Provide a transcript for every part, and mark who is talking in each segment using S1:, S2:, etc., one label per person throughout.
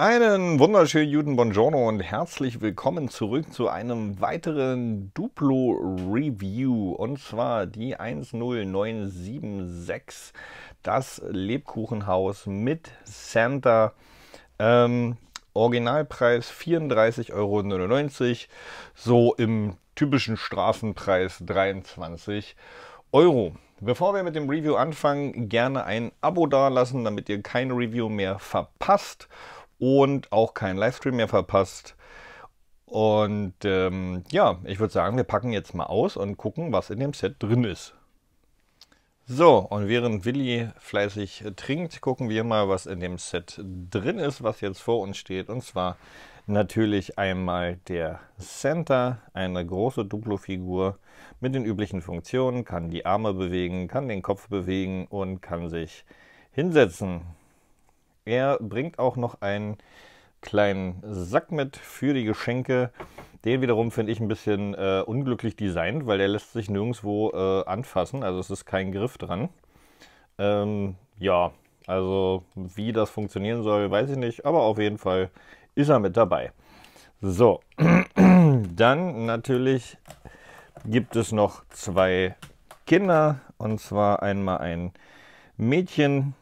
S1: Einen wunderschönen guten Buongiorno und herzlich willkommen zurück zu einem weiteren Duplo Review und zwar die 10976, das Lebkuchenhaus mit Santa. Ähm, Originalpreis 34,99 Euro, so im typischen Straßenpreis 23 Euro. Bevor wir mit dem Review anfangen, gerne ein Abo dalassen, damit ihr kein Review mehr verpasst und auch keinen Livestream mehr verpasst. Und ähm, ja, ich würde sagen, wir packen jetzt mal aus und gucken, was in dem Set drin ist. So, und während Willi fleißig trinkt, gucken wir mal, was in dem Set drin ist, was jetzt vor uns steht. Und zwar natürlich einmal der Center, eine große Duplo-Figur mit den üblichen Funktionen, kann die Arme bewegen, kann den Kopf bewegen und kann sich hinsetzen. Er bringt auch noch einen kleinen Sack mit für die Geschenke. Den wiederum finde ich ein bisschen äh, unglücklich designt, weil der lässt sich nirgendwo äh, anfassen. Also es ist kein Griff dran. Ähm, ja, also wie das funktionieren soll, weiß ich nicht. Aber auf jeden Fall ist er mit dabei. So, dann natürlich gibt es noch zwei Kinder. Und zwar einmal ein Mädchen,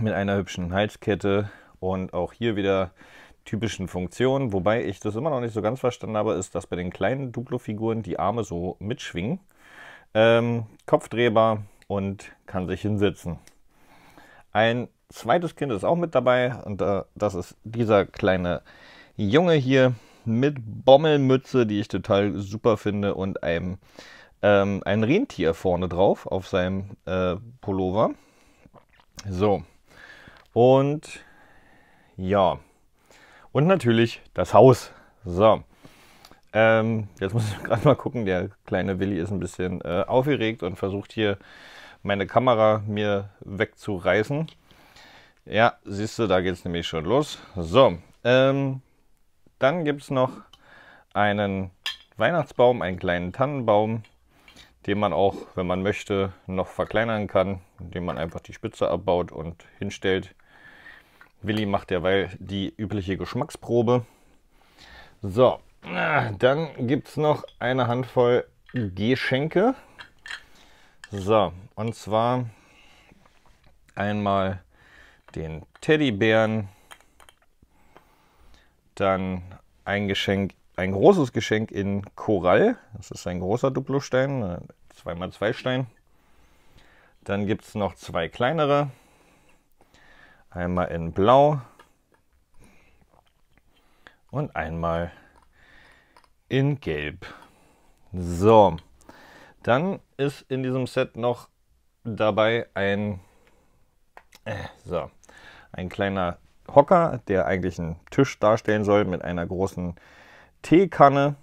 S1: mit einer hübschen Halskette und auch hier wieder typischen Funktionen. Wobei ich das immer noch nicht so ganz verstanden habe, ist, dass bei den kleinen Duplo-Figuren die Arme so mitschwingen. Ähm, Kopfdrehbar und kann sich hinsetzen. Ein zweites Kind ist auch mit dabei und äh, das ist dieser kleine Junge hier mit Bommelmütze, die ich total super finde und einem ähm, ein Rentier vorne drauf auf seinem äh, Pullover. So, und ja, und natürlich das Haus. So, ähm, jetzt muss ich gerade mal gucken, der kleine Willi ist ein bisschen äh, aufgeregt und versucht hier meine Kamera mir wegzureißen. Ja, siehst du, da geht es nämlich schon los. So, ähm, dann gibt es noch einen Weihnachtsbaum, einen kleinen Tannenbaum, den man auch, wenn man möchte, noch verkleinern kann, indem man einfach die Spitze abbaut und hinstellt. Willi macht derweil die übliche Geschmacksprobe. So, dann gibt es noch eine Handvoll Geschenke. So, und zwar einmal den Teddybären, dann ein Geschenk, ein großes Geschenk in Korall. Das ist ein großer Duplostein, 2x2 äh, Stein. Dann gibt es noch zwei kleinere. Einmal in blau und einmal in gelb. So, dann ist in diesem Set noch dabei ein, äh, so, ein kleiner Hocker, der eigentlich einen Tisch darstellen soll mit einer großen Teekanne.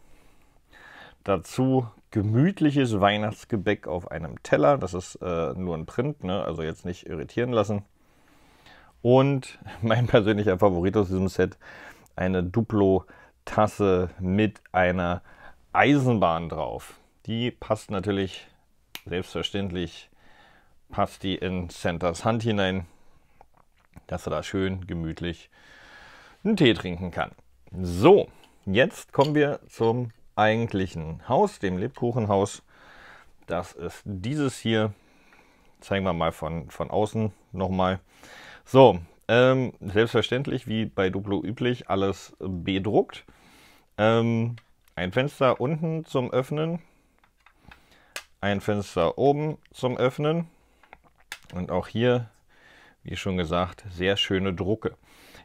S1: Dazu gemütliches Weihnachtsgebäck auf einem Teller. Das ist äh, nur ein Print, ne? also jetzt nicht irritieren lassen. Und mein persönlicher Favorit aus diesem Set, eine Duplo-Tasse mit einer Eisenbahn drauf. Die passt natürlich, selbstverständlich, passt die in Santas Hand hinein, dass er da schön gemütlich einen Tee trinken kann. So, jetzt kommen wir zum eigentlichen Haus, dem Lebkuchenhaus. Das ist dieses hier. Zeigen wir mal von, von außen nochmal. mal so, ähm, selbstverständlich, wie bei Duplo üblich, alles bedruckt. Ähm, ein Fenster unten zum Öffnen, ein Fenster oben zum Öffnen und auch hier, wie schon gesagt, sehr schöne Drucke.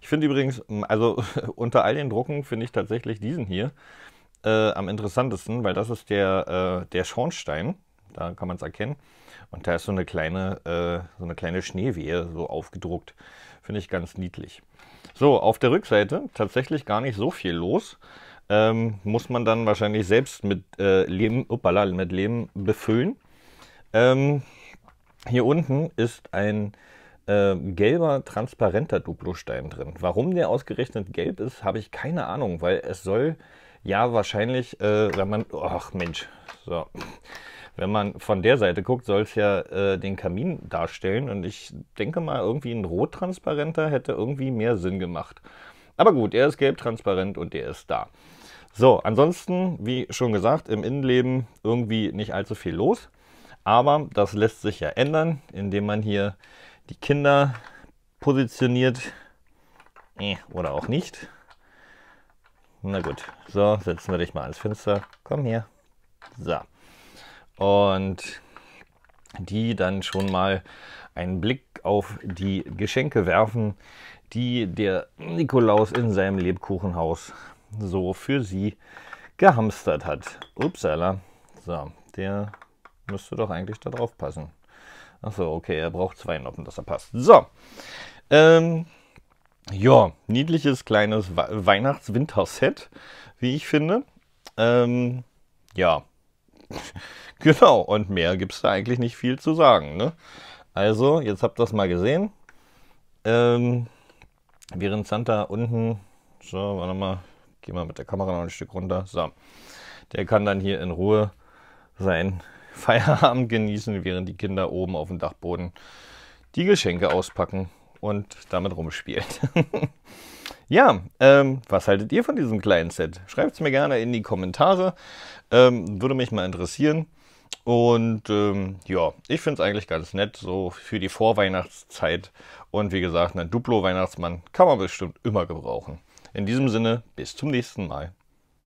S1: Ich finde übrigens, also unter all den Drucken finde ich tatsächlich diesen hier äh, am interessantesten, weil das ist der, äh, der Schornstein da kann man es erkennen. Und da ist so eine kleine, äh, so eine kleine Schneewehe so aufgedruckt. Finde ich ganz niedlich. So, auf der Rückseite tatsächlich gar nicht so viel los. Ähm, muss man dann wahrscheinlich selbst mit äh, Lehm, uppala, mit Lehm befüllen. Ähm, hier unten ist ein äh, gelber, transparenter Duplostein drin. Warum der ausgerechnet gelb ist, habe ich keine Ahnung, weil es soll ja wahrscheinlich, äh, wenn man, ach Mensch, so, wenn man von der Seite guckt, soll es ja äh, den Kamin darstellen. Und ich denke mal, irgendwie ein rottransparenter hätte irgendwie mehr Sinn gemacht. Aber gut, er ist gelb-transparent und der ist da. So, ansonsten, wie schon gesagt, im Innenleben irgendwie nicht allzu viel los. Aber das lässt sich ja ändern, indem man hier die Kinder positioniert. Äh, oder auch nicht. Na gut, so, setzen wir dich mal ans Fenster. Komm her. So und die dann schon mal einen Blick auf die Geschenke werfen, die der Nikolaus in seinem Lebkuchenhaus so für sie gehamstert hat. Upsala. So, der müsste doch eigentlich da drauf passen. Achso, okay, er braucht zwei Noppen, dass er passt. So. Ähm, ja, niedliches kleines Weihnachts-Winterset, wie ich finde. Ähm, ja, genau, und mehr gibt es da eigentlich nicht viel zu sagen. Ne? Also, jetzt habt ihr das mal gesehen. Ähm, während Santa unten, so, warte mal, geh mal mit der Kamera noch ein Stück runter. So, der kann dann hier in Ruhe sein Feierabend genießen, während die Kinder oben auf dem Dachboden die Geschenke auspacken und damit rumspielt. ja, ähm, was haltet ihr von diesem kleinen Set? Schreibt es mir gerne in die Kommentare. Ähm, würde mich mal interessieren. Und ähm, ja, ich finde es eigentlich ganz nett, so für die Vorweihnachtszeit. Und wie gesagt, ein Duplo-Weihnachtsmann kann man bestimmt immer gebrauchen. In diesem Sinne, bis zum nächsten Mal.